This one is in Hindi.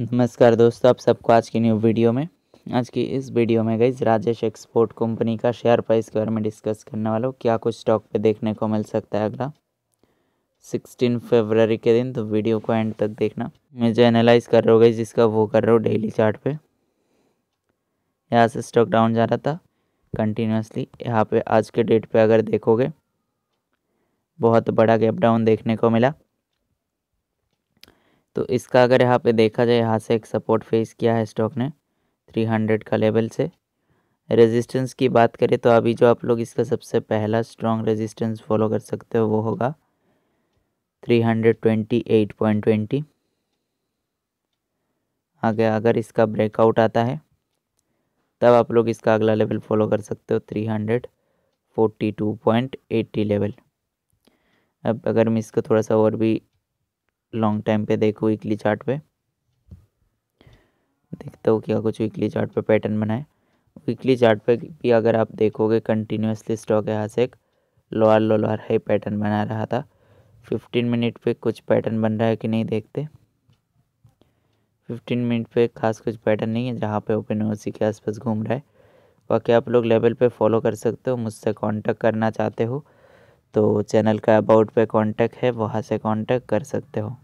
हम्म। नमस्कार दोस्तों आप सबको आज की न्यू वीडियो में आज की इस वीडियो में गई राजेश एक्सपोर्ट कंपनी का शेयर प्राइस के बारे में डिस्कस करने वाला हूँ क्या कुछ स्टॉक पे देखने को मिल सकता है अगला 16 फरवरी के दिन तो वीडियो को एंड तक देखना मैं जो एनालाइज कर रहा हूँ गई जिसका वो कर रहा हूँ डेली चार्ट पे यहाँ से स्टॉक डाउन जा रहा था कंटिन्यूसली यहाँ पर आज के डेट पर अगर देखोगे बहुत बड़ा गैप डाउन देखने को मिला तो इसका अगर यहाँ पे देखा जाए यहाँ से एक सपोर्ट फेस किया है स्टॉक ने 300 का लेवल से रेजिस्टेंस की बात करें तो अभी जो आप लोग इसका सबसे पहला स्ट्रॉन्ग रेजिस्टेंस फॉलो कर सकते हो वो होगा 328.20 आगे अगर इसका ब्रेकआउट आता है तब आप लोग इसका अगला लेवल फॉलो कर सकते हो 342.80 लेवल अब अगर मैं इसको थोड़ा सा और भी लॉन्ग टाइम पे देखो वीकली चार्ट पे देखता हो क्या कुछ वीकली चार्ट पे पैटर्न बनाए वीकली चार्ट पे भी अगर आप देखोगे कंटिन्यूसली स्टॉक यहाँ से एक lower low lower high pattern बना रहा था फिफ्टीन मिनट पे कुछ पैटर्न बन रहा है कि नहीं देखते फिफ्टीन मिनट पे खास कुछ पैटर्न नहीं है जहाँ पे ओपन है उसी के आसपास घूम रहा है बाकी आप लोग लेवल पे फॉलो कर सकते हो मुझसे कांटेक्ट करना चाहते हो तो चैनल का अबाउट पे कांटेक्ट है वहाँ से कांटेक्ट कर सकते हो